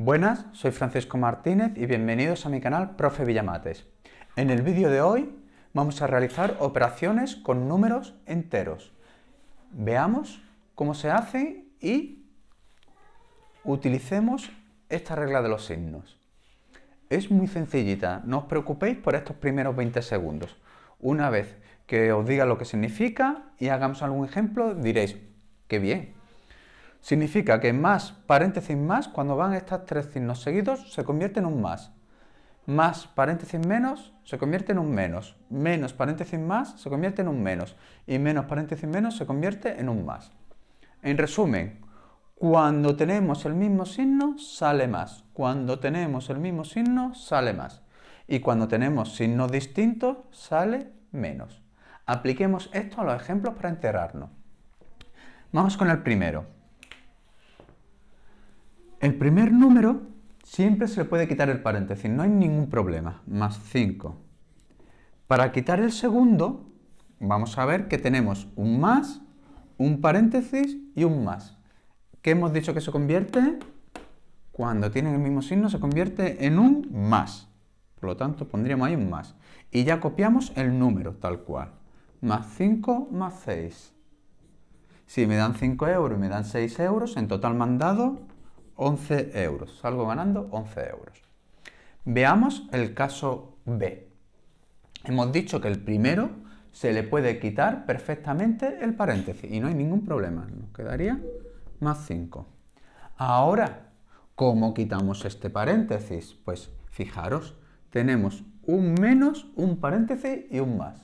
Buenas, soy Francisco Martínez y bienvenidos a mi canal Profe Villamates. En el vídeo de hoy vamos a realizar operaciones con números enteros. Veamos cómo se hace y utilicemos esta regla de los signos. Es muy sencillita, no os preocupéis por estos primeros 20 segundos. Una vez que os diga lo que significa y hagamos algún ejemplo, diréis, qué bien, Significa que más paréntesis más, cuando van estos tres signos seguidos, se convierte en un más. Más paréntesis menos se convierte en un menos. Menos paréntesis más se convierte en un menos. Y menos paréntesis menos se convierte en un más. En resumen, cuando tenemos el mismo signo, sale más. Cuando tenemos el mismo signo, sale más. Y cuando tenemos signos distintos, sale menos. Apliquemos esto a los ejemplos para enterarnos. Vamos con el primero. El primer número siempre se le puede quitar el paréntesis, no hay ningún problema, más 5. Para quitar el segundo, vamos a ver que tenemos un más, un paréntesis y un más. ¿Qué hemos dicho que se convierte? Cuando tienen el mismo signo se convierte en un más. Por lo tanto, pondríamos ahí un más. Y ya copiamos el número tal cual. Más 5 más 6. Si me dan 5 euros y me dan 6 euros, en total mandado, 11 euros. Salgo ganando 11 euros. Veamos el caso B. Hemos dicho que el primero se le puede quitar perfectamente el paréntesis y no hay ningún problema. Nos quedaría más 5. Ahora, ¿cómo quitamos este paréntesis? Pues fijaros, tenemos un menos, un paréntesis y un más.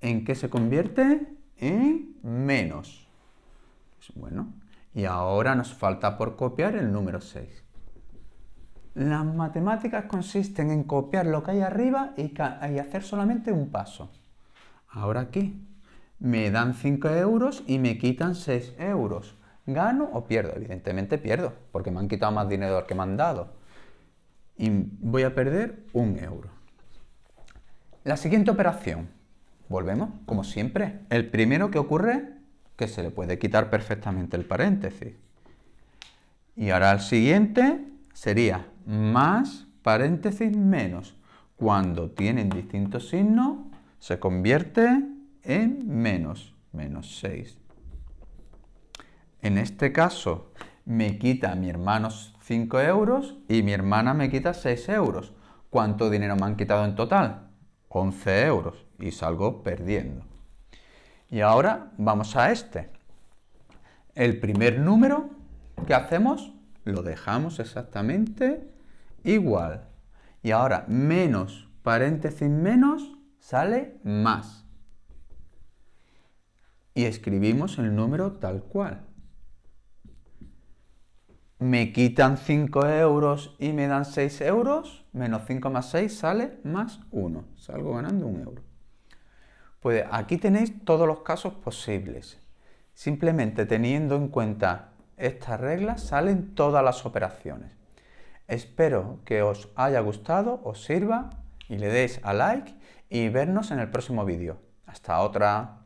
¿En qué se convierte? En menos. bueno, y ahora nos falta por copiar el número 6. Las matemáticas consisten en copiar lo que hay arriba y, hacer solamente un paso. Ahora aquí, me dan 5 euros y me quitan 6 euros. ¿Gano o pierdo? Evidentemente pierdo, porque me han quitado más dinero del que me han dado. Y voy a perder un euro. La siguiente operación. Volvemos, como siempre. El primero que ocurre que se le puede quitar perfectamente el paréntesis. Y ahora el siguiente sería más paréntesis menos. Cuando tienen distintos signos, se convierte en menos, menos 6. En este caso, me quita mi hermano 5 euros y mi hermana me quita 6 euros. ¿Cuánto dinero me han quitado en total? 11 euros y salgo perdiendo. Y ahora vamos a este. El primer número que hacemos lo dejamos exactamente igual. Y ahora menos paréntesis menos sale más. Y escribimos el número tal cual. Me quitan 5 euros y me dan 6 euros. Menos 5 más 6 sale más 1. Salgo ganando un euro. Pues aquí tenéis todos los casos posibles. Simplemente teniendo en cuenta estas reglas salen todas las operaciones. Espero que os haya gustado, os sirva y le deis a like y vernos en el próximo vídeo. Hasta otra.